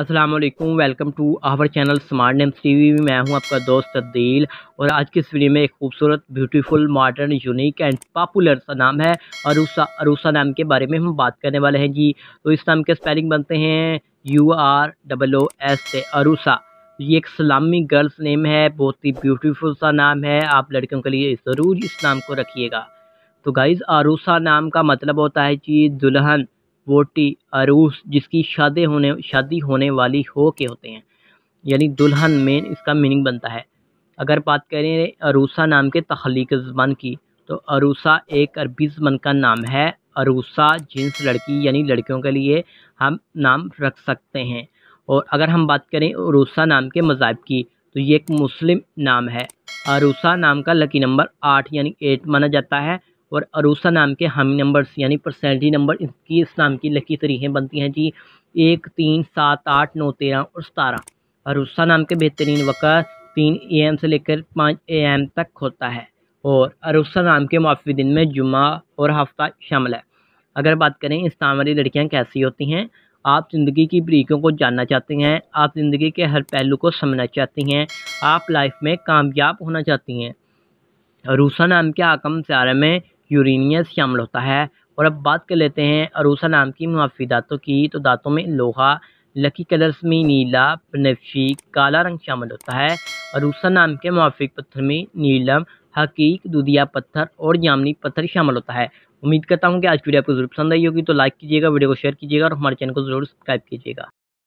अस्सलाम वालेकुम welcome to our channel Smart Names T में मैं हूं आपका दोस्त तब्दील और आज की इस वीडियो में एक खूबसूरत beautiful modern unique and popular सा नाम है अरूसा अरूसा नाम के बारे में हम बात करने वाले हैं जी तो इस नाम के स्पेलिंग बनते हैं U R double O S से अरूसा ये एक सलामी गर्ल्स नेम है बहुत ही ब्यूटीफुल सा नाम है आप लड़कियों के लिए ज़रूर इस नाम को रखिएगा तो गाइज़ अरूसा नाम का मतलब होता है जी दुल्हन वोटी अरूस जिसकी शादी होने शादी होने वाली हो के होते हैं यानी दुल्हन मेन इसका मीनिंग बनता है अगर बात करें अरूसा नाम के तख्लीक ज़बान की तो अरूसा एक अरबी ज़बान का नाम है अरूसा जिन्स लड़की यानी लड़कियों के लिए हम नाम रख सकते हैं और अगर हम बात करें अरूसा नाम के मजाब की तो ये एक मुस्लिम नाम है अरूसा नाम का लकी नंबर आठ यानी एट माना जाता है और अरूसा नाम के हामी नंबर्स यानी परसेंटी नंबर इनकी इस नाम की लकी तरीक़ें बनती हैं जी एक तीन सात आठ नौ तेरह और सतारह अरूसा नाम के बेहतरीन वक़्त तीन ए एम से लेकर पाँच ए एम तक होता है और अरूसा नाम के माफी दिन में जुमा और हफ्ता शामिल है अगर बात करें इस नाम वाली लड़कियाँ कैसी होती हैं आप ज़िंदगी की बरीकियों को जानना चाहते हैं आप ज़िंदगी के हर पहलू को समझना चाहती हैं आप लाइफ में कामयाब होना चाहती हैं रूसा नाम के आकम सारे में यूरिनियस शामिल होता है और अब बात कर लेते हैं अरूसा नाम की मुआफ़ी दातों की तो दांतों में लोहा लकी कलर्स में नीला बनफी काला रंग शामिल होता है अरूसा नाम के मुआफिक पत्थर में नीलम हकीक दुधिया पत्थर और जामनी पत्थर शामिल होता है उम्मीद करता हूँ कि आज वीडियो आपको जरूर पसंद आई होगी तो लाइक कीजिएगा वीडियो को शेयर कीजिएगा और हमारे चैनल को जरूर सब्सक्राइब कीजिएगा